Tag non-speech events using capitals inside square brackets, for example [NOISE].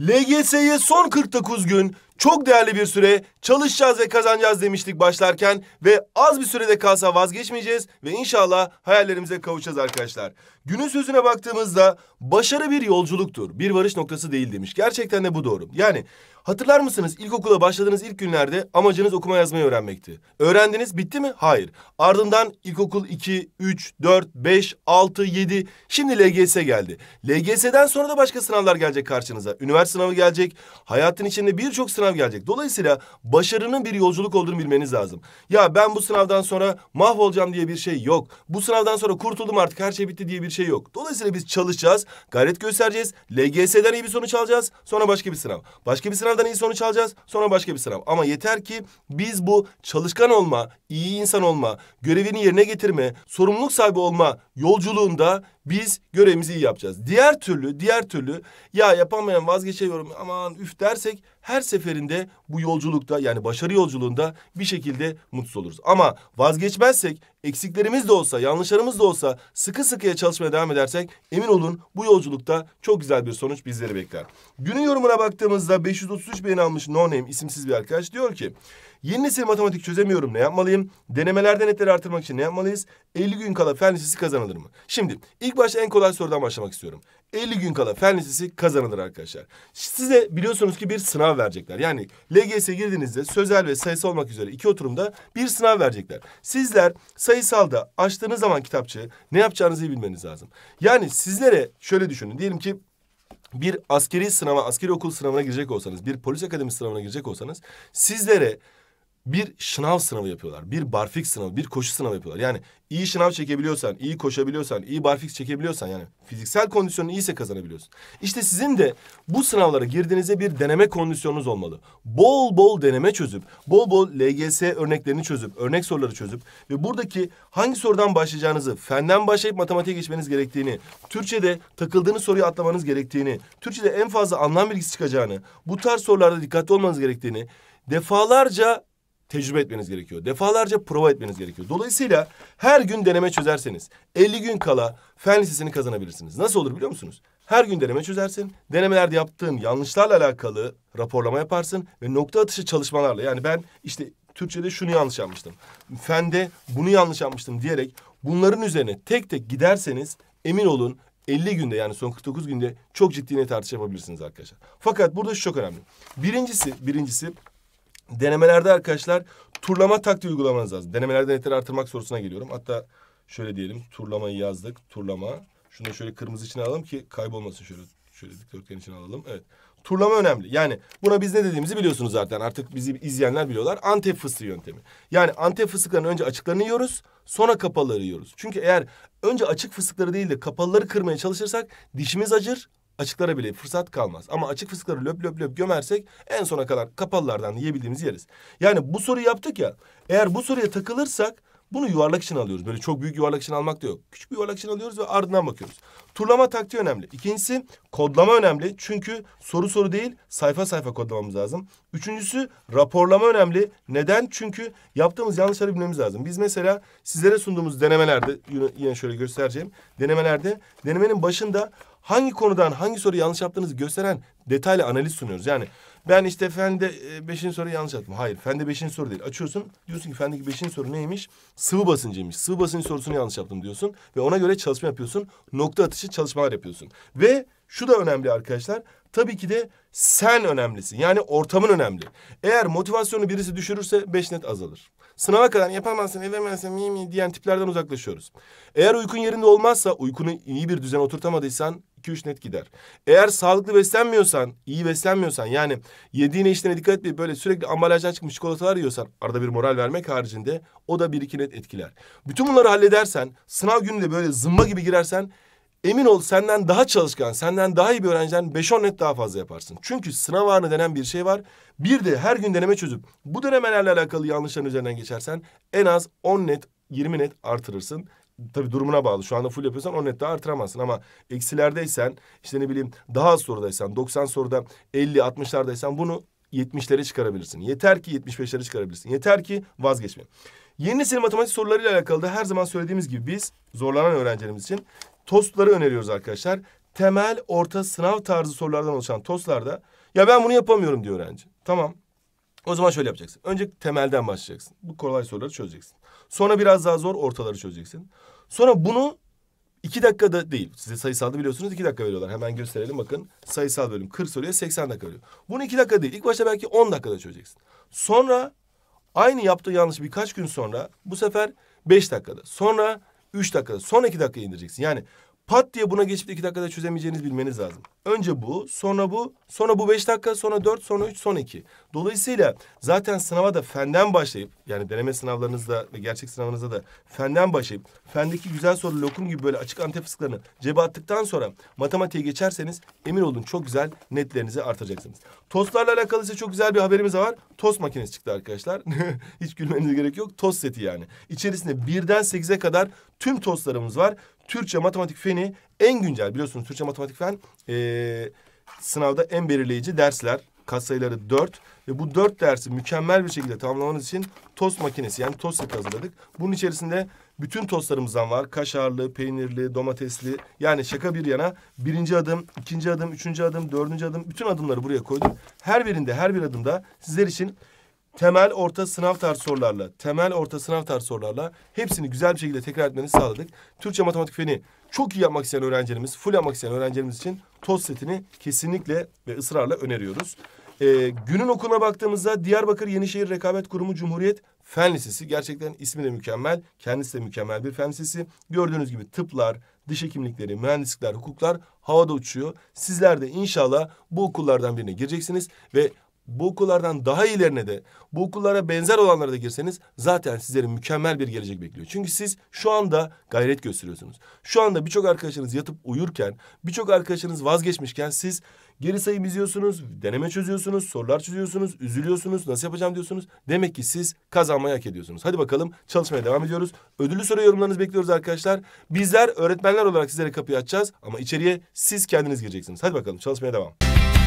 LGS'ye son 49 gün çok değerli bir süre çalışacağız ve kazanacağız demiştik başlarken ve az bir sürede kalsa vazgeçmeyeceğiz ve inşallah hayallerimize kavuşacağız arkadaşlar. Günün sözüne baktığımızda başarı bir yolculuktur, bir varış noktası değil demiş. Gerçekten de bu doğru. Yani hatırlar mısınız ilkokula başladığınız ilk günlerde amacınız okuma yazmayı öğrenmekti. Öğrendiniz bitti mi? Hayır. Ardından ilkokul 2, 3, 4, 5, 6, 7 şimdi LGS geldi. LGS'den sonra da başka sınavlar gelecek karşınıza. Üniversite sınavı gelecek. Hayatın içinde birçok sınav sınav gelecek. Dolayısıyla başarının bir yolculuk olduğunu bilmeniz lazım. Ya ben bu sınavdan sonra mahvolacağım diye bir şey yok. Bu sınavdan sonra kurtuldum artık her şey bitti diye bir şey yok. Dolayısıyla biz çalışacağız, gayret göstereceğiz. LGS'den iyi bir sonuç alacağız, sonra başka bir sınav. Başka bir sınavdan iyi sonuç alacağız, sonra başka bir sınav. Ama yeter ki biz bu çalışkan olma, iyi insan olma, görevini yerine getirme, sorumluluk sahibi olma yolculuğunda biz görevimizi iyi yapacağız. Diğer türlü, diğer türlü ya yapamayan vazgeçiyorum aman üf dersek her seferinde bu yolculukta yani başarı yolculuğunda bir şekilde mutsuz oluruz. Ama vazgeçmezsek eksiklerimiz de olsa, yanlışlarımız da olsa sıkı sıkıya çalışmaya devam edersek emin olun bu yolculukta çok güzel bir sonuç bizleri bekler. Günün yorumuna baktığımızda 533 beğeni almış No Name isimsiz bir arkadaş diyor ki Yeni nesil matematik çözemiyorum ne yapmalıyım? Denemelerde netleri artırmak için ne yapmalıyız? 50 gün kala fen lisesi kazanılır mı? Şimdi ilk başta en kolay sorudan başlamak istiyorum. 50 gün kala fen lisesi kazanılır arkadaşlar. Size biliyorsunuz ki bir sınav verecekler. Yani LGS'ye girdiğinizde sözel ve sayısal olmak üzere iki oturumda bir sınav verecekler. Sizler sayısalda açtığınız zaman kitapçığı ne yapacağınızı bilmeniz lazım. Yani sizlere şöyle düşünün. Diyelim ki bir askeri sınava, askeri okul sınavına girecek olsanız, bir polis akademisi sınavına girecek olsanız sizlere bir şınav sınavı yapıyorlar. Bir barfik sınavı, bir koşu sınavı yapıyorlar. Yani iyi şınav çekebiliyorsan, iyi koşabiliyorsan, iyi barfik çekebiliyorsan yani fiziksel kondisyonun iyiyse kazanabiliyorsun. İşte sizin de bu sınavlara girdiğinizde bir deneme kondisyonunuz olmalı. Bol bol deneme çözüp, bol bol LGS örneklerini çözüp, örnek soruları çözüp ve buradaki hangi sorudan başlayacağınızı, fenden başlayıp matematiğe geçmeniz gerektiğini, Türkçe'de takıldığınız soruyu atlamanız gerektiğini, Türkçe'de en fazla anlam bilgisi çıkacağını, bu tarz sorularda dikkatli olmanız gerektiğini, defalarca tecrübe etmeniz gerekiyor. Defalarca prova etmeniz gerekiyor. Dolayısıyla her gün deneme çözerseniz 50 gün kala fen lisesini kazanabilirsiniz. Nasıl olur biliyor musunuz? Her gün deneme çözersin. Denemelerde yaptığın yanlışlarla alakalı raporlama yaparsın ve nokta atışı çalışmalarla yani ben işte Türkçe'de şunu yanlış yapmıştım. Fende bunu yanlış yapmıştım diyerek bunların üzerine tek tek giderseniz emin olun 50 günde yani son 49 günde çok ciddi net artış yapabilirsiniz arkadaşlar. Fakat burada şu çok önemli. Birincisi, birincisi Denemelerde arkadaşlar turlama taktiği uygulamanız lazım. Denemelerde netleri artırmak sorusuna geliyorum. Hatta şöyle diyelim turlamayı yazdık. Turlama. Şunu da şöyle kırmızı için alalım ki kaybolmasın şöyle. Şöyle dikdörtgen için alalım. Evet. Turlama önemli. Yani buna biz ne dediğimizi biliyorsunuz zaten. Artık bizi izleyenler biliyorlar. Antep fıstığı yöntemi. Yani Antep fıstıklarının önce açıklarını yiyoruz. Sonra kapalıları yiyoruz. Çünkü eğer önce açık fıstıkları değil de kapalıları kırmaya çalışırsak dişimiz acır açıklara bile fırsat kalmaz. Ama açık fıskları löp löp löp gömersek en sona kadar kapalılardan yiyebildiğimizi yeriz. Yani bu soruyu yaptık ya. Eğer bu soruya takılırsak bunu yuvarlak için alıyoruz. Böyle çok büyük yuvarlak için almak da yok. Küçük bir yuvarlak için alıyoruz ve ardından bakıyoruz. Turlama taktiği önemli. İkincisi kodlama önemli. Çünkü soru soru değil sayfa sayfa kodlamamız lazım. Üçüncüsü raporlama önemli. Neden? Çünkü yaptığımız yanlışları bilmemiz lazım. Biz mesela sizlere sunduğumuz denemelerde yine şöyle göstereceğim. Denemelerde denemenin başında hangi konudan hangi soru yanlış yaptığınızı gösteren detaylı analiz sunuyoruz. Yani ben işte fende e, beşinci soru yanlış yaptım. Hayır fende beşinci soru değil. Açıyorsun diyorsun ki fendeki beşinci soru neymiş? Sıvı basıncıymış. Sıvı basınç sorusunu yanlış yaptım diyorsun. Ve ona göre çalışma yapıyorsun. Nokta atışı çalışmalar yapıyorsun. Ve şu da önemli arkadaşlar. Tabii ki de sen önemlisin. Yani ortamın önemli. Eğer motivasyonu birisi düşürürse beş net azalır. Sınava kadar yapamazsın, edemezsin, mi mi diyen tiplerden uzaklaşıyoruz. Eğer uykun yerinde olmazsa, uykunu iyi bir düzen oturtamadıysan 2-3 net gider. Eğer sağlıklı beslenmiyorsan, iyi beslenmiyorsan yani yediğine içtiğine dikkat edip böyle sürekli ambalajdan çıkmış çikolatalar yiyorsan arada bir moral vermek haricinde o da bir iki net etkiler. Bütün bunları halledersen, sınav günü de böyle zımba gibi girersen emin ol senden daha çalışkan, senden daha iyi bir öğrenciden 5-10 net daha fazla yaparsın. Çünkü sınav anı denen bir şey var. Bir de her gün deneme çözüp bu denemelerle alakalı yanlışların üzerinden geçersen en az 10 net, 20 net artırırsın tabii durumuna bağlı. Şu anda full yapıyorsan o nette artıramazsın ama eksilerdeysen işte ne bileyim daha az sorudaysan 90 soruda 50 60'lardaysan bunu 70'lere çıkarabilirsin. Yeter ki 75'lere çıkarabilirsin. Yeter ki vazgeçme. Yeni nesil matematik sorularıyla alakalı da her zaman söylediğimiz gibi biz zorlanan öğrencilerimiz için tostları öneriyoruz arkadaşlar. Temel, orta, sınav tarzı sorulardan oluşan tostlarda ya ben bunu yapamıyorum diyor öğrenci. Tamam. O zaman şöyle yapacaksın. Önce temelden başlayacaksın. Bu kolay soruları çözeceksin. Sonra biraz daha zor ortaları çözeceksin. Sonra bunu iki dakikada değil. Size sayısalda biliyorsunuz iki dakika veriyorlar. Hemen gösterelim bakın. Sayısal bölüm 40 soruya 80 dakika veriyor. Bunu iki dakika değil. İlk başta belki 10 dakikada çözeceksin. Sonra aynı yaptığı yanlış birkaç gün sonra bu sefer 5 dakikada. Sonra 3 dakikada. Sonra iki dakika indireceksin. Yani pat diye buna geçip iki dakikada çözemeyeceğiniz bilmeniz lazım. Önce bu, sonra bu, sonra bu beş dakika, sonra dört, sonra üç, son iki. Dolayısıyla zaten sınava da fenden başlayıp, yani deneme sınavlarınızda ve gerçek sınavınızda da fenden başlayıp, fendeki güzel soru lokum gibi böyle açık antep fıstıklarını cebe attıktan sonra matematiğe geçerseniz emin olun çok güzel netlerinizi artıracaksınız. Tostlarla alakalı ise çok güzel bir haberimiz var. Tost makinesi çıktı arkadaşlar. [LAUGHS] Hiç gülmenize gerek yok. Tost seti yani. İçerisinde birden sekize kadar tüm tostlarımız var. Türkçe matematik feni en güncel biliyorsunuz Türkçe matematik fen e, sınavda en belirleyici dersler. Katsayıları dört ve bu dört dersi mükemmel bir şekilde tamamlamanız için tost makinesi yani tost seti hazırladık. Bunun içerisinde bütün tostlarımızdan var. Kaşarlı, peynirli, domatesli. Yani şaka bir yana birinci adım, ikinci adım, üçüncü adım, dördüncü adım bütün adımları buraya koydum Her birinde her bir adımda sizler için temel orta sınav tarz sorularla, temel orta sınav tarz sorularla hepsini güzel bir şekilde tekrar etmenizi sağladık. Türkçe matematik feni çok iyi yapmak isteyen öğrencilerimiz, full yapmak isteyen öğrencilerimiz için toz setini kesinlikle ve ısrarla öneriyoruz. Ee, günün okuluna baktığımızda Diyarbakır Yenişehir Rekabet Kurumu Cumhuriyet Fen Lisesi. Gerçekten ismi de mükemmel, kendisi de mükemmel bir fen lisesi. Gördüğünüz gibi tıplar, diş hekimlikleri, mühendislikler, hukuklar havada uçuyor. Sizler de inşallah bu okullardan birine gireceksiniz ve bu okullardan daha ilerine de bu okullara benzer olanlara da girseniz zaten sizlere mükemmel bir gelecek bekliyor. Çünkü siz şu anda gayret gösteriyorsunuz. Şu anda birçok arkadaşınız yatıp uyurken, birçok arkadaşınız vazgeçmişken siz geri sayım izliyorsunuz, deneme çözüyorsunuz, sorular çözüyorsunuz, üzülüyorsunuz, nasıl yapacağım diyorsunuz. Demek ki siz kazanmayı hak ediyorsunuz. Hadi bakalım çalışmaya devam ediyoruz. Ödüllü soru yorumlarınızı bekliyoruz arkadaşlar. Bizler öğretmenler olarak sizlere kapıyı açacağız ama içeriye siz kendiniz gireceksiniz. Hadi bakalım çalışmaya devam.